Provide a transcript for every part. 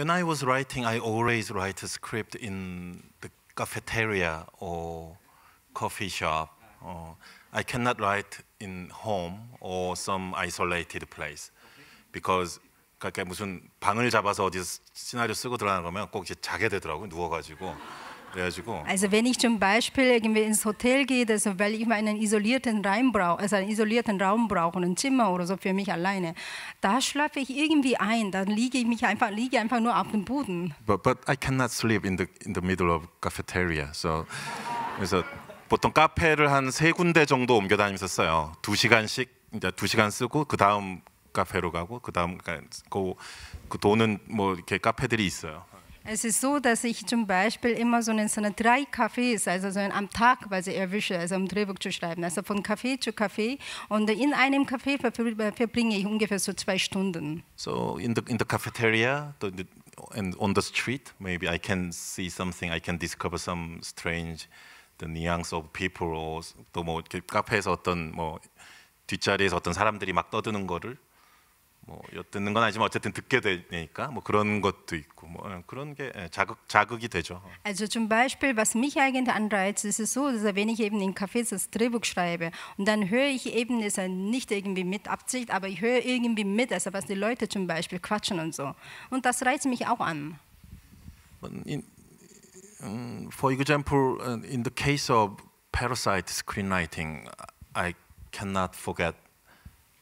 when I was writing, I always write a script in the cafeteria or coffee shop. Or I cannot write in home or some isolated place because 그러니까 무슨 방을 잡아서 어디서 시나리오 쓰고 들어가는 거면 꼭 이제 자게 되더라고요 누워가지고 Also wenn ich zum Beispiel irgendwie ins Hotel gehe, das, weil ich mal einen isolierten Raum brauche, also einen isolierten Raum brauche, ein Zimmer oder so für mich alleine, da schlafe ich irgendwie ein, dann liege ich mich einfach, liege einfach nur auf dem Boden. But, but I cannot sleep in the in the middle of cafeteria. So 그래서 보통 카페를 한 세 군데 정도 옮겨 다니면서 써요. 두 시간씩 이제 두 시간 쓰고 그 다음 카페로 가고 그 다음 그, 그 돈은 뭐 이렇게 카페들이 있어요. Es ist so, dass ich zum Beispiel immer so, eine, so eine drei Kaffees, also so ein, am Tag quasi erwische, also um Drehbuch zu schreiben, also von Kaffee zu Kaffee. Und in einem Kaffee äh, verbringe ich ungefähr so zwei Stunden. So in der in the cafeteria the, the, and on the street, maybe I can see something, I can discover some strange the nuance of people, 또뭐 카페에서 어떤 뭐 뒷자리에서 어떤 사람들이 막 떠드는 거를 뭐 엿듣는 건 아니지만 어쨌든 듣게 되니까 뭐 그런 것도 있고 뭐 그런 게 자극 자극이 되죠. Also zum Beispiel, was mich eigentlich anreizt, ist es so, dass wenn ich eben in Cafés das Drehbuch schreibe und dann höre ich eben, ist nicht irgendwie mit Absicht, aber ich höre irgendwie mit, also was die Leute zum Beispiel quatschen und so. Und das reizt mich auch an. In, um, for example, uh, in the case of Parasite screenwriting, I cannot forget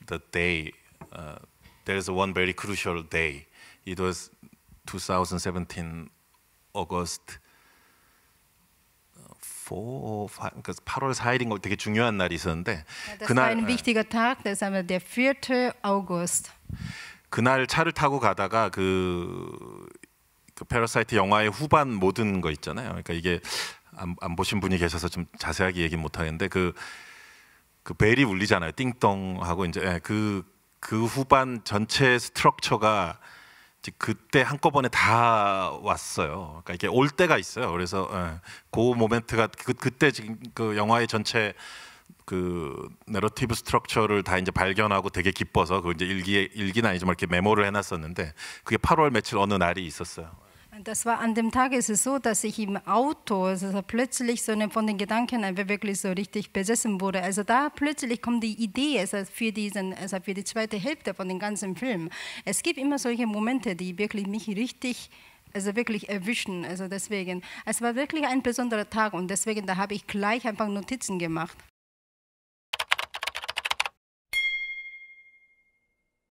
the day. Uh, there is one very crucial day. It was 2017 August 4, 5, 그러니까 8월 4일인가 되게 중요한 날이 있었는데 그날 ein wichtiger Tag, das war der 4. August. 그날 차를 타고 가다가 그, 그 패러사이트 영화의 후반 모든 거 있잖아요. 그러니까 이게 안, 안 보신 분이 계셔서 좀 자세하게 얘기 못 하는데 그그 벨이 울리잖아요. 띵동 하고 이제 예, 그그 후반 전체 스트럭처가 그때 한꺼번에 다 왔어요. 그러니까 이게 올 때가 있어요. 그래서 예, 그 모멘트가 그, 그때 지금 그 영화의 전체 그 내러티브 스트럭처를 다 이제 발견하고 되게 기뻐서 그 이제 일기 일기는 아니지만 뭐 이렇게 메모를 해놨었는데 그게 8월 며칠 어느 날이 있었어요. Das war an dem Tag ist es so, dass ich im Auto also plötzlich so eine, von den Gedanken einfach äh, wirklich so richtig besessen wurde. Also da plötzlich kommt die Idee also für, diesen, also für die zweite Hälfte von dem ganzen Film. Es gibt immer solche Momente, die wirklich mich richtig also wirklich erwischen. Also deswegen, es war wirklich ein besonderer Tag und deswegen da habe ich gleich einfach Notizen gemacht.